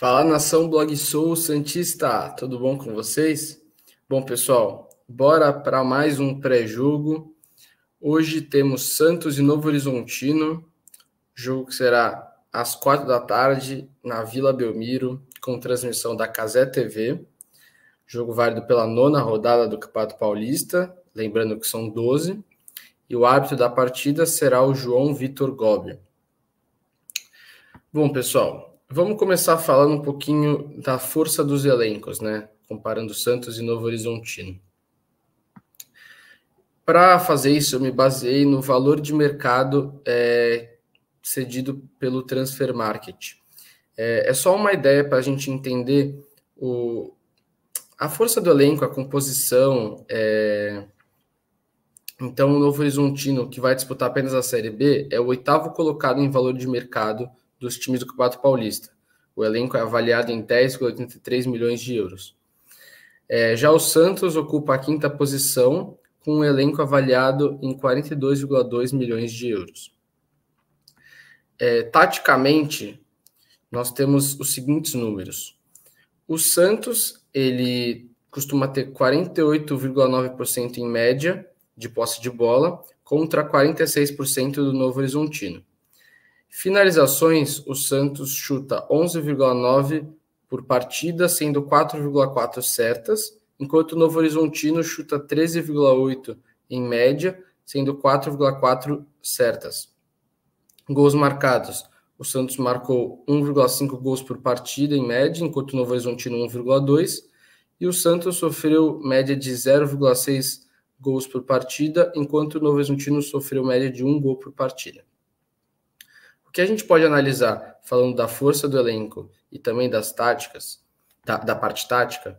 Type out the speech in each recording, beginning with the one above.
Fala nação Blog Soul Santista, tudo bom com vocês? Bom, pessoal, bora para mais um pré-jogo. Hoje temos Santos e Novo Horizontino, jogo que será às quatro da tarde na Vila Belmiro, com transmissão da Casé TV. Jogo válido pela nona rodada do Campeonato Paulista, lembrando que são 12. E o árbitro da partida será o João Vitor Gobi. Bom, pessoal, Vamos começar falando um pouquinho da força dos elencos, né? Comparando Santos e Novo Horizontino. Para fazer isso, eu me baseei no valor de mercado é, cedido pelo Transfer Market. É, é só uma ideia para a gente entender o, a força do elenco, a composição. É... Então, o Novo Horizontino, que vai disputar apenas a Série B, é o oitavo colocado em valor de mercado dos times do Campeonato Paulista. O elenco é avaliado em 10,83 milhões de euros. É, já o Santos ocupa a quinta posição, com um elenco avaliado em 42,2 milhões de euros. É, taticamente, nós temos os seguintes números. O Santos, ele costuma ter 48,9% em média de posse de bola, contra 46% do Novo Horizontino. Finalizações, o Santos chuta 11,9 por partida, sendo 4,4 certas, enquanto o Novo Horizontino chuta 13,8 em média, sendo 4,4 certas. Gols marcados. O Santos marcou 1,5 gols por partida em média, enquanto o Novo Horizontino 1,2, e o Santos sofreu média de 0,6 gols por partida, enquanto o Novo Horizontino sofreu média de 1 gol por partida que a gente pode analisar falando da força do elenco e também das táticas, da, tá, da parte tática,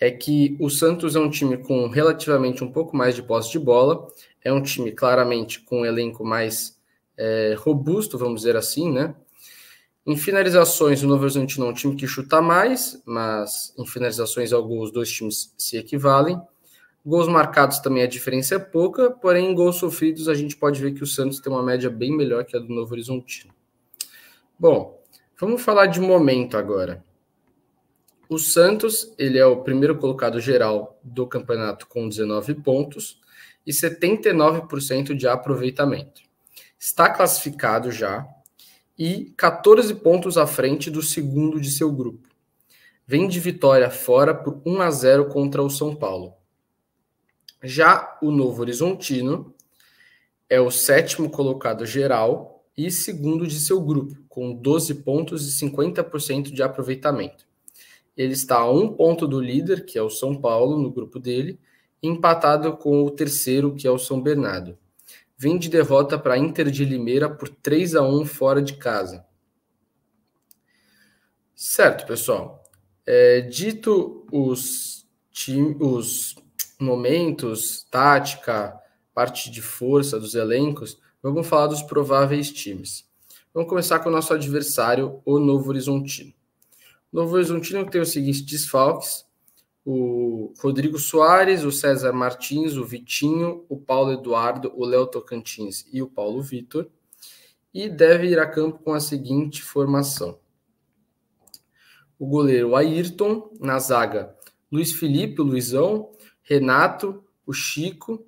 é que o Santos é um time com relativamente um pouco mais de posse de bola, é um time claramente com um elenco mais é, robusto, vamos dizer assim, né? Em finalizações, o Novo não é um time que chuta mais, mas em finalizações, alguns dois times se equivalem. Gols marcados também a diferença é pouca, porém gols sofridos a gente pode ver que o Santos tem uma média bem melhor que a do Novo Horizontino. Bom, vamos falar de momento agora. O Santos, ele é o primeiro colocado geral do campeonato com 19 pontos e 79% de aproveitamento. Está classificado já e 14 pontos à frente do segundo de seu grupo. Vem de vitória fora por 1 a 0 contra o São Paulo. Já o Novo Horizontino é o sétimo colocado geral e segundo de seu grupo, com 12 pontos e 50% de aproveitamento. Ele está a um ponto do líder, que é o São Paulo, no grupo dele, empatado com o terceiro, que é o São Bernardo. Vem de derrota para Inter de Limeira por 3 a 1 fora de casa. Certo, pessoal. É, dito os, time, os momentos, tática, parte de força dos elencos, vamos falar dos prováveis times. Vamos começar com o nosso adversário, o Novo Horizontino. O Novo Horizontino tem os seguintes desfalques: o Rodrigo Soares, o César Martins, o Vitinho, o Paulo Eduardo, o Léo Tocantins e o Paulo Vitor. E deve ir a campo com a seguinte formação: o goleiro Ayrton, na zaga, Luiz Felipe, o Luizão, Renato, o Chico,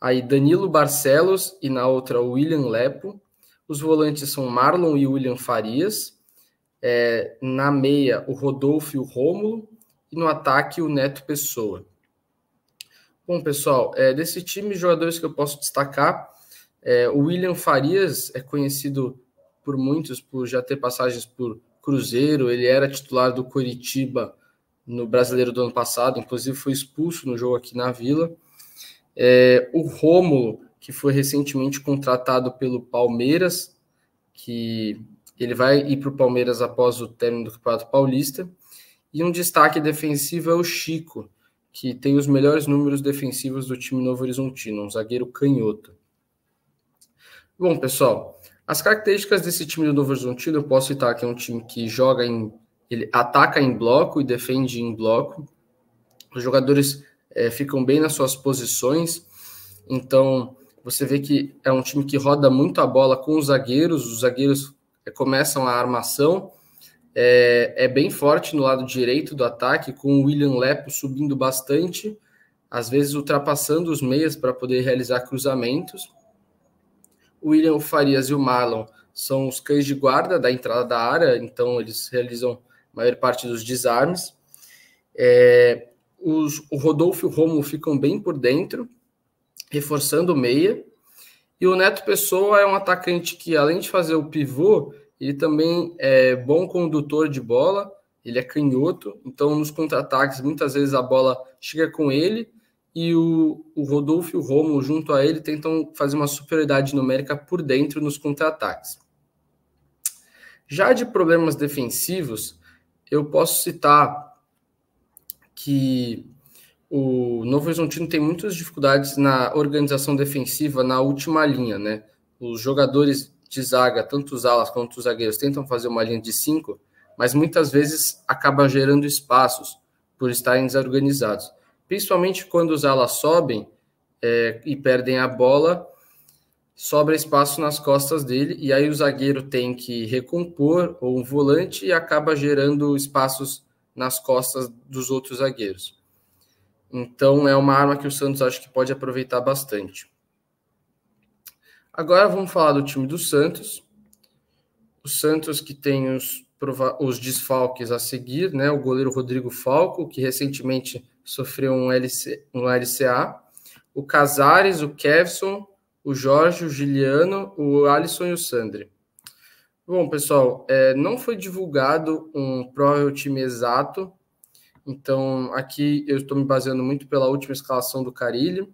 aí Danilo Barcelos e na outra o William Lepo. Os volantes são Marlon e William Farias. É, na meia, o Rodolfo e o Rômulo. E no ataque, o Neto Pessoa. Bom, pessoal, é, desse time, jogadores que eu posso destacar, é, o William Farias é conhecido por muitos por já ter passagens por Cruzeiro, ele era titular do Coritiba no brasileiro do ano passado, inclusive foi expulso no jogo aqui na Vila. É, o Rômulo, que foi recentemente contratado pelo Palmeiras, que ele vai ir para o Palmeiras após o término do Campeonato Paulista. E um destaque defensivo é o Chico, que tem os melhores números defensivos do time Novo Horizontino, um zagueiro canhoto. Bom, pessoal, as características desse time do Novo Horizontino, eu posso citar que é um time que joga em ele ataca em bloco e defende em bloco. Os jogadores é, ficam bem nas suas posições, então você vê que é um time que roda muito a bola com os zagueiros, os zagueiros é, começam a armação. É, é, bem forte no lado direito do ataque, com o William Lepo subindo bastante, às vezes ultrapassando os meias para poder realizar cruzamentos. O William Farias e o Marlon são os cães de guarda da entrada da área, então eles realizam maior parte dos desarmes. É, os, o Rodolfo e o Romo ficam bem por dentro, reforçando o meia. E o Neto Pessoa é um atacante que, além de fazer o pivô, ele também é bom condutor de bola, ele é canhoto, então nos contra-ataques muitas vezes a bola chega com ele e o, o Rodolfo e o Romo junto a ele tentam fazer uma superioridade numérica por dentro nos contra-ataques. Já de problemas defensivos, eu posso citar que o Novo Horizontino tem muitas dificuldades na organização defensiva na última linha, né? Os jogadores de zaga, tanto os alas quanto os zagueiros, tentam fazer uma linha de cinco, mas muitas vezes acaba gerando espaços por estarem desorganizados. Principalmente quando os alas sobem é, e perdem a bola, sobra espaço nas costas dele, e aí o zagueiro tem que recompor, ou um volante, e acaba gerando espaços nas costas dos outros zagueiros. Então é uma arma que o Santos acho que pode aproveitar bastante. Agora vamos falar do time do Santos. O Santos que tem os, os desfalques a seguir, né? O goleiro Rodrigo Falco, que recentemente sofreu um, LC, um LCA. O Casares, o Kevson, o Jorge, o Giliano, o Alisson e o Sandri. Bom, pessoal, é, não foi divulgado um provável time exato, então aqui eu estou me baseando muito pela última escalação do Carilho,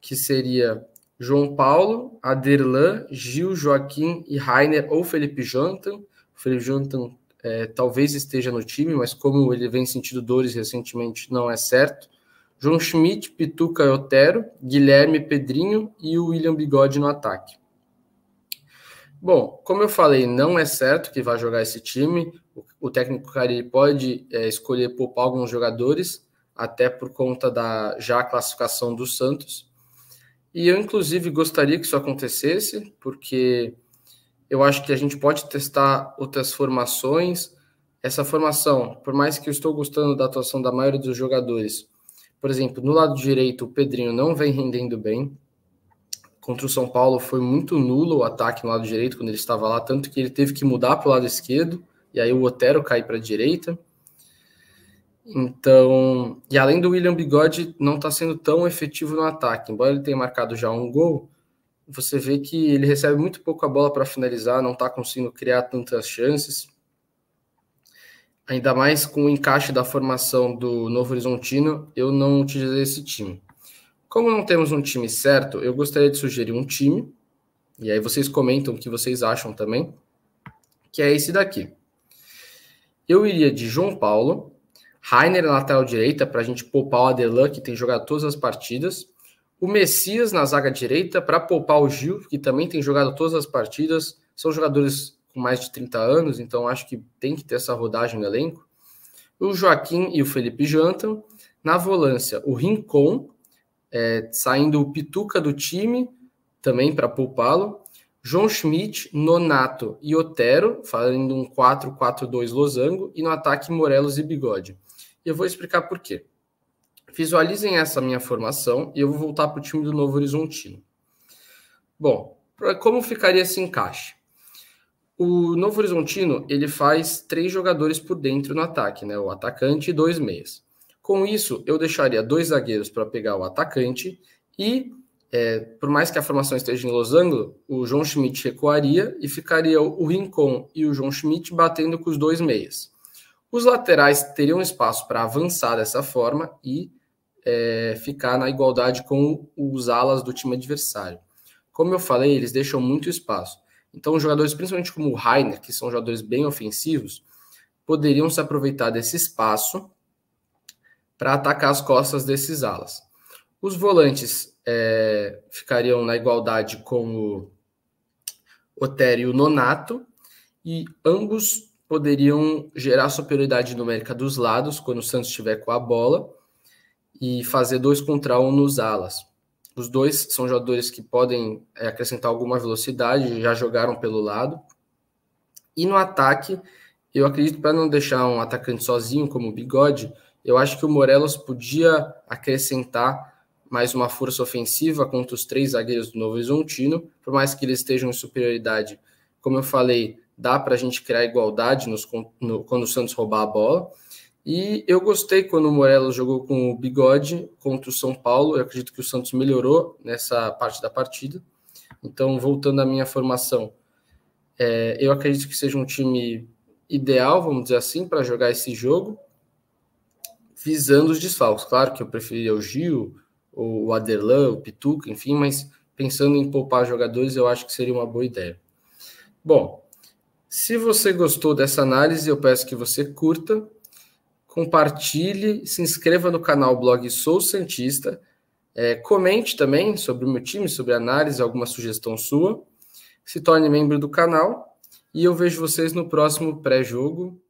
que seria João Paulo, Aderlan, Gil, Joaquim e Rainer ou Felipe Jonathan. O Felipe Jonathan é, talvez esteja no time, mas como ele vem sentindo dores recentemente, não é certo. João Schmidt, Pituca Otero, Guilherme Pedrinho e o William Bigode no ataque. Bom, como eu falei, não é certo que vá jogar esse time. O técnico Carille pode é, escolher poupar alguns jogadores, até por conta da já classificação do Santos. E eu, inclusive, gostaria que isso acontecesse, porque eu acho que a gente pode testar outras formações. Essa formação, por mais que eu estou gostando da atuação da maioria dos jogadores, por exemplo, no lado direito, o Pedrinho não vem rendendo bem. Contra o São Paulo foi muito nulo o ataque no lado direito quando ele estava lá, tanto que ele teve que mudar para o lado esquerdo, e aí o Otero cai para a direita. Então, e além do William Bigode não está sendo tão efetivo no ataque, embora ele tenha marcado já um gol, você vê que ele recebe muito pouco a bola para finalizar, não está conseguindo criar tantas chances ainda mais com o encaixe da formação do Novo Horizontino, eu não utilizei esse time. Como não temos um time certo, eu gostaria de sugerir um time, e aí vocês comentam o que vocês acham também, que é esse daqui. Eu iria de João Paulo, Rainer na lateral direita, para a gente poupar o Adelan, que tem jogado todas as partidas, o Messias na zaga direita, para poupar o Gil, que também tem jogado todas as partidas, são jogadores com mais de 30 anos, então acho que tem que ter essa rodagem no elenco. O Joaquim e o Felipe jantam. Na volância, o Rincon, é, saindo o Pituca do time, também para poupá-lo. João Schmidt, Nonato e Otero, fazendo um 4-4-2 losango. E no ataque, Morelos e Bigode. E eu vou explicar por quê. Visualizem essa minha formação e eu vou voltar para o time do Novo Horizontino. Bom, como ficaria esse encaixe? O Novo Horizontino ele faz três jogadores por dentro no ataque, né? O atacante e dois meias. Com isso, eu deixaria dois zagueiros para pegar o atacante e, é, por mais que a formação esteja em losango, o João Schmidt recuaria e ficaria o Rincon e o João Schmidt batendo com os dois meias. Os laterais teriam espaço para avançar dessa forma e é, ficar na igualdade com os alas do time adversário. Como eu falei, eles deixam muito espaço. Então, jogadores, principalmente como o Rainer, que são jogadores bem ofensivos, poderiam se aproveitar desse espaço para atacar as costas desses alas. Os volantes é, ficariam na igualdade com o Otério e o Nonato, e ambos poderiam gerar superioridade numérica dos lados quando o Santos estiver com a bola e fazer dois contra um nos alas. Os dois são jogadores que podem é, acrescentar alguma velocidade, já jogaram pelo lado. E no ataque, eu acredito para não deixar um atacante sozinho como o Bigode, eu acho que o Morelos podia acrescentar mais uma força ofensiva contra os três zagueiros do Novo Horizontino, por mais que eles estejam em superioridade. Como eu falei, dá para a gente criar igualdade nos, no, quando o Santos roubar a bola. E eu gostei quando o Morelos jogou com o Bigode contra o São Paulo. Eu acredito que o Santos melhorou nessa parte da partida. Então, voltando à minha formação, é, eu acredito que seja um time ideal, vamos dizer assim, para jogar esse jogo, visando os desfalques. Claro que eu preferia o Gil, o Aderlan, o Pituca, enfim, mas pensando em poupar jogadores, eu acho que seria uma boa ideia. Bom, se você gostou dessa análise, eu peço que você curta, compartilhe, se inscreva no canal blog Sou Santista, é, comente também sobre o meu time, sobre a análise, alguma sugestão sua, se torne membro do canal e eu vejo vocês no próximo pré-jogo